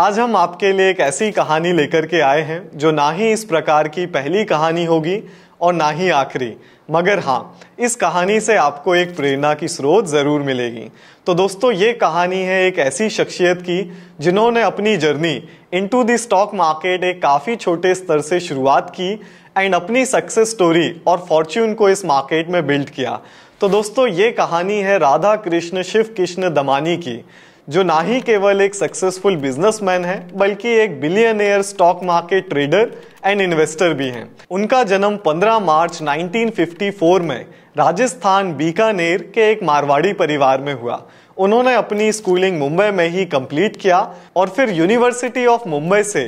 आज हम आपके लिए एक ऐसी कहानी लेकर के आए हैं जो ना ही इस प्रकार की पहली कहानी होगी और ना ही आखिरी मगर हाँ इस कहानी से आपको एक प्रेरणा की स्रोत ज़रूर मिलेगी तो दोस्तों ये कहानी है एक ऐसी शख्सियत की जिन्होंने अपनी journey into the stock market एक काफ़ी छोटे स्तर से शुरुआत की एंड अपनी सक्सेस स्टोरी और फॉर्च्यून को इस मार्केट में बिल्ड किया तो दोस्तों ये कहानी है राधा कृष्ण शिव कृष्ण दमानी की जो ना ही केवल एक सक्सेसफुल बिजनेसमैन है बल्कि एक billionaire stock market trader and investor भी हैं उनका जन्म 15 मार्च 1954 में राजस्थान बीकानेर के एक मारवाड़ी परिवार में हुआ उन्होंने अपनी स्कूलिंग मुंबई में ही कंप्लीट किया और फिर यूनिवर्सिटी ऑफ मुंबई से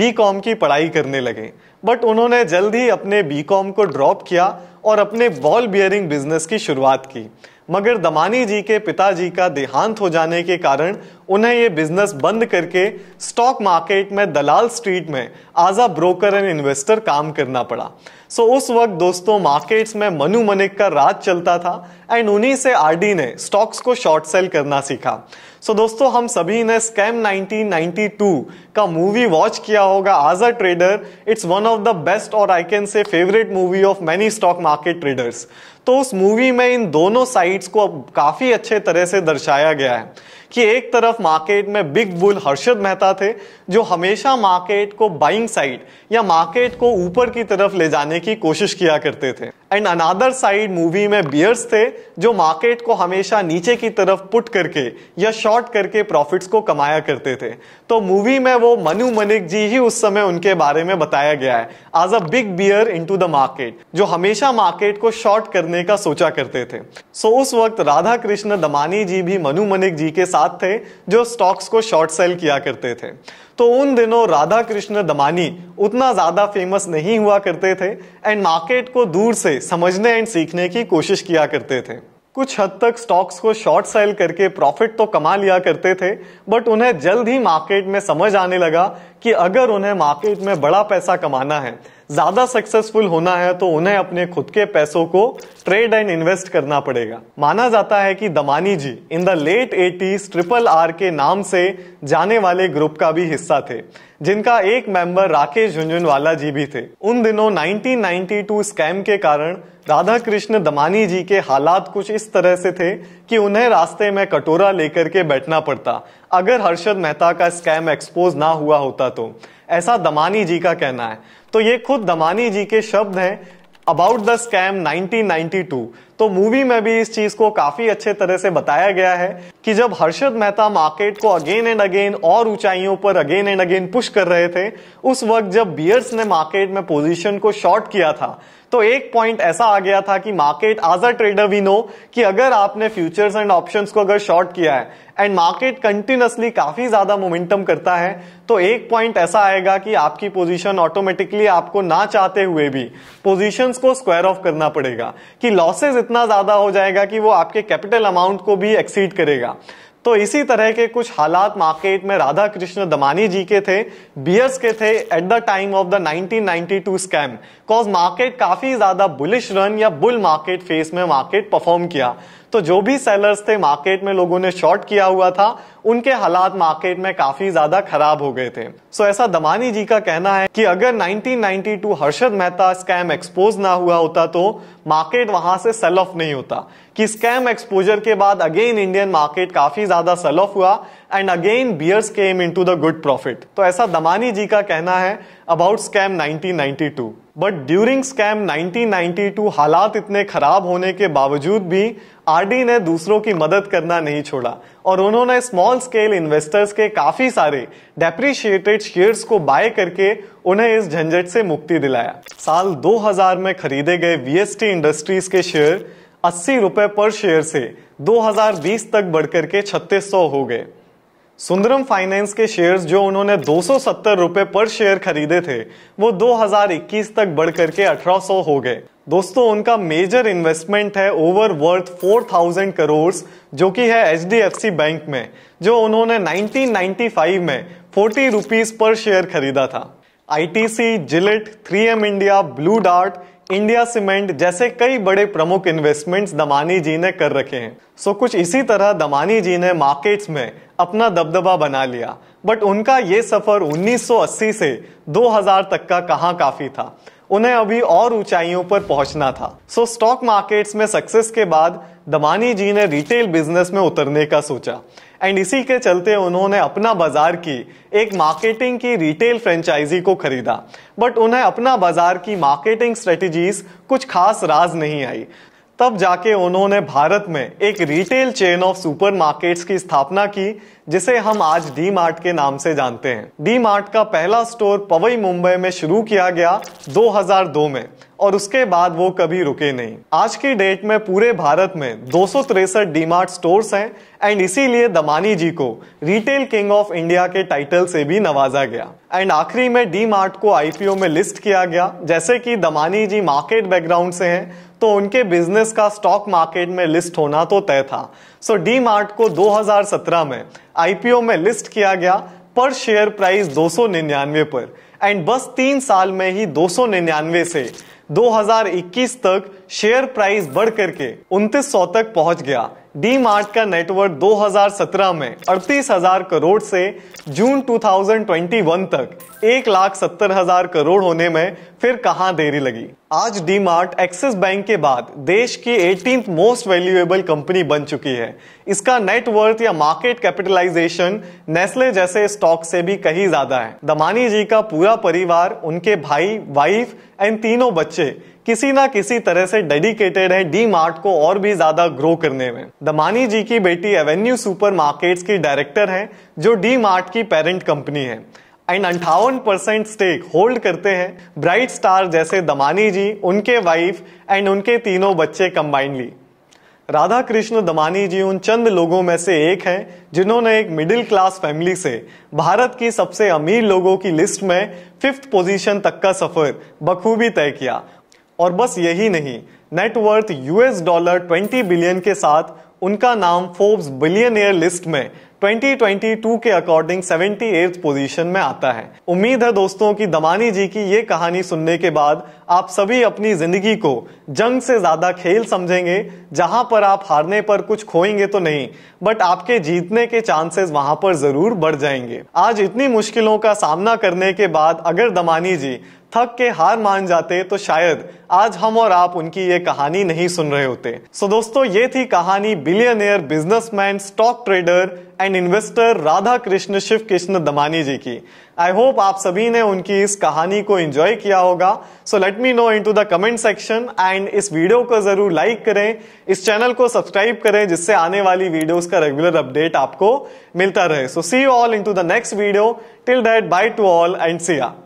बी कॉम की पढ़ाई करने लगे बट उन्होंने जल्द ही अपने बी कॉम को ड्रॉप किया और अपने बॉल बियरिंग बिजनेस की शुरुआत की मगर दमानी जी के पिताजी का देहांत हो जाने के कारण उन्हें ये बिजनेस बंद करके स्टॉक मार्केट में दलाल स्ट्रीट में as a broker and investor काम करना पड़ा सो उस वक्त दोस्तों मार्केट्स में मनु मनिक का राज चलता था एंड उन्हीं से आरडी ने स्टॉक्स को शॉर्ट सेल करना सीखा सो so, दोस्तों हम सभी ने स्कैम 1992 का मूवी वॉच किया होगा as a trader it's one of the best और I can say favourite movie of many stock market traders तो उस मूवी में इन दोनों साइड्स को अब काफ़ी अच्छे तरह से दर्शाया गया है कि एक तरफ मार्केट में बिग बुल हर्षद मेहता थे जो हमेशा मार्केट को बाइंग साइड या मार्केट को ऊपर की तरफ ले जाने की कोशिश किया करते थे एंड अनादर साइड मूवी में बियर्स थे जो मार्केट को हमेशा नीचे की तरफ पुट करके या शॉर्ट करके प्रॉफिट्स को कमाया करते थे तो मूवी में वो मनु मनिक जी ही उस समय उनके बारे में बताया गया है as a big bear into the market जो हमेशा मार्केट को शॉर्ट करने का सोचा करते थे सो उस वक्त राधा कृष्ण दमानी जी भी मनु मनिक जी के साथ थे जो स्टॉक्स को शॉर्ट सेल किया करते थे तो उन दिनों राधा कृष्ण दमानी उतना ज्यादा फेमस नहीं हुआ करते थे एंड मार्केट को दूर से समझने एंड सीखने की कोशिश किया करते थे कुछ हद तक स्टॉक्स को शॉर्ट सेल करके प्रॉफिट तो कमा लिया करते थे बट उन्हें जल्द ही मार्केट में समझ आने लगा कि अगर उन्हें मार्केट में बड़ा पैसा कमाना है ज्यादा सक्सेसफुल होना है तो उन्हें अपने खुद के पैसों को ट्रेड एंड इन्वेस्ट करना पड़ेगा माना जाता है कि Damani ji in the late eighties triple R के नाम से जाने वाले ग्रुप का भी हिस्सा थे जिनका एक मेंबर राकेश झुंझुनवाला जी भी थे उन दिनों 1992 स्कैम के कारण राधा कृष्ण दमानी जी के हालात कुछ इस तरह से थे कि उन्हें रास्ते में कटोरा लेकर के बैठना पड़ता अगर हर्षद मेहता का स्कैम एक्सपोज ना हुआ होता तो ऐसा दमानी जी का कहना है तो ये खुद दमानी जी के शब्द हैं अबाउट द स्कैम 1992 तो मूवी में भी इस चीज को काफी अच्छे तरह से बताया गया है कि जब हर्षद मेहता मार्केट को अगेन एंड अगेन और ऊंचाइयों पर अगेन एंड अगेन पुश कर रहे थे उस वक्त जब बियर्स ने मार्केट में पोजीशन को शॉर्ट किया था तो एक पॉइंट ऐसा आ गया था कि market as a trader we know कि अगर आपने फ्यूचर्स एंड ऑप्शन को अगर शॉर्ट किया है एंड मार्केट कंटिन्यूसली काफी ज्यादा मोमेंटम करता है तो एक पॉइंट ऐसा आएगा कि आपकी पोजीशन ऑटोमेटिकली आपको ना चाहते हुए भी पोजीशंस को स्क्वायर ऑफ करना पड़ेगा कि लॉसेज इतना ज़्यादा हो जाएगा कि वो आपके कैपिटल अमाउंट को भी एक्सीड करेगा तो इसी तरह के कुछ हालात मार्केट में राधा कृष्ण दमानी जी के थे बियर्स के थे at the time of the 1992 scam cause market काफी ज्यादा बुलिश रन या बुल मार्केट फेस में मार्केट परफॉर्म किया तो जो भी सेलर्स थे मार्केट में लोगों ने शॉर्ट किया हुआ था उनके हालात मार्केट में काफी ज्यादा खराब हो गए थे सो ऐसा दमानी जी का कहना है कि अगर 1992 हर्षद मेहता स्कैम एक्सपोज ना हुआ होता तो मार्केट वहां से सेल ऑफ नहीं होता कि स्कैम एक्सपोजर के बाद अगेन इंडियन मार्केट काफी ज्यादा सेल ऑफ हुआ and again bears came into the good profit तो ऐसा दमानी जी का कहना है about scam 1992 but during scam 1992 हालात इतने खराब होने के बावजूद भी आरडी ने दूसरों की मदद करना नहीं छोड़ा और उन्होंने स्मॉल स्केल इन्वेस्टर्स के काफी सारे डेप्रिशिएटेड शेयर्स को बाय करके उन्हें इस झंझट से मुक्ति दिलाया साल 2000 में खरीदे गए वीएसटी इंडस्ट्रीज के शेयर अस्सी रुपए पर शेयर से 2020 तक बढ़कर के सौ हो गए सुंदरम फाइनेंस के शेयर्स जो उन्होंने दो सौ पर शेयर खरीदे थे वो 2021 तक बढ़कर के 1800 हो गए दोस्तों उनका मेजर इन्वेस्टमेंट है ओवर वर्थ 4000 करोड़ जो कि है एच बैंक में जो उन्होंने 1995 में फोर्टी रुपीज पर शेयर खरीदा था I T C Gillette three M India Blue Dart India Cement जैसे कई बड़े प्रमुख इन्वेस्टमेंट्स दमानी जी ने कर रखे हैं सो कुछ इसी तरह दमानी जी ने मार्केट्स में अपना दबदबा बना लिया बट उनका ये सफ़र 1980 से 2000 तक का कहाँ काफ़ी था उन्हें अभी और ऊंचाइयों पर पहुंचना था सो स्टॉक मार्केट्स में सक्सेस के बाद दमानी जी ने रिटेल बिजनेस में उतरने का सोचा एंड इसी के चलते उन्होंने अपना बाजार की एक मार्केटिंग की रिटेल फ्रेंचाइजी को खरीदा बट उन्हें अपना बाजार की मार्केटिंग स्ट्रेटजीज कुछ खास राज नहीं आई तब जाके उन्होंने भारत में एक रिटेल चेन ऑफ सुपरमार्केट्स की स्थापना की जिसे हम आज डी मार्ट के नाम से जानते हैं डी मार्ट का पहला स्टोर पवई मुंबई में शुरू किया गया 2002 में और उसके बाद वो कभी रुके नहीं आज की डेट में पूरे भारत में दो सौ तिरसठ डी स्टोर्स है एंड इसीलिए दमानी जी को रिटेल किंग ऑफ इंडिया के टाइटल से भी नवाजा गया एंड आखिरी में डी मार्ट को आईपीओ में लिस्ट किया गया जैसे कि दमानी जी मार्केट बैकग्राउंड से हैं तो उनके बिजनेस का स्टॉक मार्केट में लिस्ट होना तो तय था सो डी मार्ट को 2017 में आईपीओ में लिस्ट किया गया पर शेयर प्राइस 299 पर एंड बस तीन साल में ही 299 से 2021 तक शेयर प्राइस बढ़ करके सौ तक पहुंच गया डी मार्ट का नेटवर्क 2017 में हजार करोड़ से जून 2021 तक एक लाख सत्तर हजार करोड़ होने में फिर कहां देरी लगी आज डी मार्ट एक्सिस बैंक के बाद देश की एटीन मोस्ट वैल्यूएबल कंपनी बन चुकी है इसका नेटवर्थ या मार्केट कैपिटलाइजेशन नेस्ले जैसे स्टॉक से भी कहीं ज्यादा है दमानी जी का पूरा परिवार उनके भाई वाइफ एंड तीनों बच्चे किसी ना किसी तरह से डेडिकेटेड है डी मार्ट को और भी ज्यादा ग्रो करने में दमानी जी की बेटी एवेन्यू सुपर की डायरेक्टर है जो डी मार्ट की पेरेंट कंपनी है एंड अंठावन परसेंट स्टेक होल्ड करते हैं ब्राइट स्टार जैसे दमानी जी उनके वाइफ एंड उनके तीनों बच्चे कंबाइनली राधा कृष्ण दमानी जी उन चंद लोगों में से एक हैं जिन्होंने एक मिडिल क्लास फैमिली से भारत की सबसे अमीर लोगों की लिस्ट में फिफ्थ पोजीशन तक का सफ़र बखूबी तय किया और बस यही नहीं नेटवर्थ यूएस डॉलर 20 बिलियन के साथ उनका नाम फोर्ब्स बिलियनियर लिस्ट में 2022 के अकॉर्डिंग 78 पोजीशन में आता है उम्मीद है दोस्तों कि दमानी जी की ये कहानी सुनने के बाद आप सभी अपनी जिंदगी को जंग से ज्यादा खेल समझेंगे जहां पर आप हारने पर कुछ खोएंगे तो नहीं बट आपके जीतने के चांसेस वहां पर जरूर बढ़ जाएंगे आज इतनी मुश्किलों का सामना करने के बाद अगर दमानी जी थक के हार मान जाते तो शायद आज हम और आप उनकी ये कहानी नहीं सुन रहे होते सो दोस्तों ये थी कहानी billionaire businessman stock trader and investor Radha Krishna Shiv Krishna Damani ji की आई होप आप सभी ने उनकी इस कहानी को एंजॉय किया होगा so let me know into the comment section and इस वीडियो को जरूर लाइक करें इस चैनल को सब्सक्राइब करें जिससे आने वाली वीडियोस का रेगुलर अपडेट आपको मिलता रहे so see all into the next video till that bye to all and see या